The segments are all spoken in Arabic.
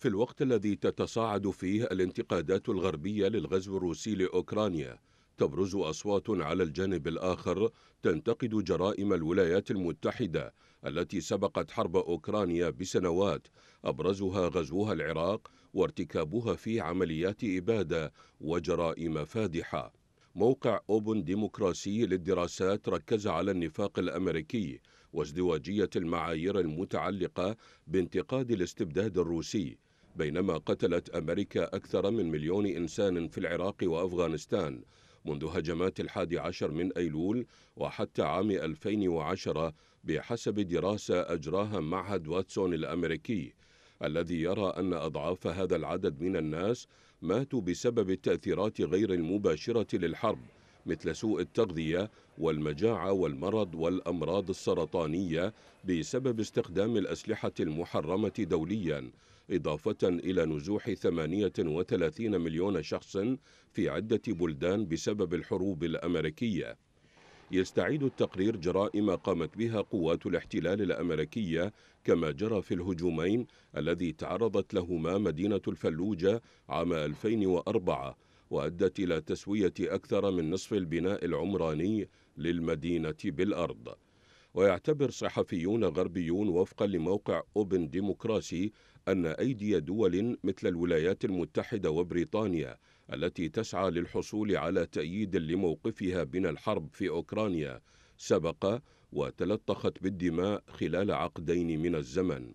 في الوقت الذي تتصاعد فيه الانتقادات الغربية للغزو الروسي لأوكرانيا تبرز أصوات على الجانب الآخر تنتقد جرائم الولايات المتحدة التي سبقت حرب أوكرانيا بسنوات أبرزها غزوها العراق وارتكابها في عمليات إبادة وجرائم فادحة موقع أوبن ديمقراسي للدراسات ركز على النفاق الأمريكي وازدواجية المعايير المتعلقة بانتقاد الاستبداد الروسي بينما قتلت أمريكا أكثر من مليون إنسان في العراق وأفغانستان منذ هجمات الحادي عشر من أيلول وحتى عام 2010 بحسب دراسة أجراها معهد واتسون الأمريكي الذي يرى أن أضعاف هذا العدد من الناس ماتوا بسبب التأثيرات غير المباشرة للحرب مثل سوء التغذية والمجاعة والمرض والأمراض السرطانية بسبب استخدام الأسلحة المحرمة دولياً إضافة إلى نزوح 38 مليون شخص في عدة بلدان بسبب الحروب الأمريكية يستعيد التقرير جرائم قامت بها قوات الاحتلال الأمريكية كما جرى في الهجومين الذي تعرضت لهما مدينة الفلوجة عام 2004 وأدت إلى تسوية أكثر من نصف البناء العمراني للمدينة بالأرض ويعتبر صحفيون غربيون وفقا لموقع أوبن ديموكراسي أن أيدي دول مثل الولايات المتحدة وبريطانيا التي تسعى للحصول على تأييد لموقفها من الحرب في أوكرانيا سبق وتلطخت بالدماء خلال عقدين من الزمن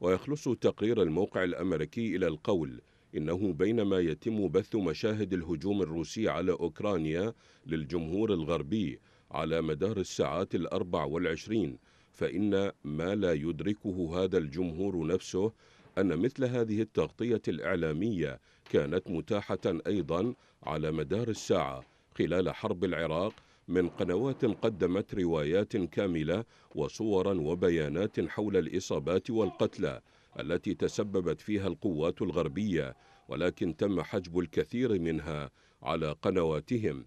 ويخلص تقرير الموقع الأمريكي إلى القول إنه بينما يتم بث مشاهد الهجوم الروسي على أوكرانيا للجمهور الغربي على مدار الساعات الأربع والعشرين فإن ما لا يدركه هذا الجمهور نفسه أن مثل هذه التغطية الإعلامية كانت متاحة أيضا على مدار الساعة خلال حرب العراق من قنوات قدمت روايات كاملة وصورا وبيانات حول الإصابات والقتلى التي تسببت فيها القوات الغربية ولكن تم حجب الكثير منها على قنواتهم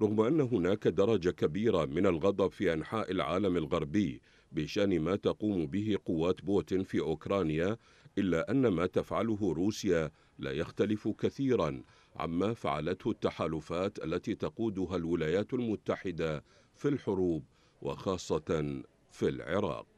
رغم أن هناك درجة كبيرة من الغضب في أنحاء العالم الغربي بشأن ما تقوم به قوات بوتين في أوكرانيا إلا أن ما تفعله روسيا لا يختلف كثيرا عما فعلته التحالفات التي تقودها الولايات المتحدة في الحروب وخاصة في العراق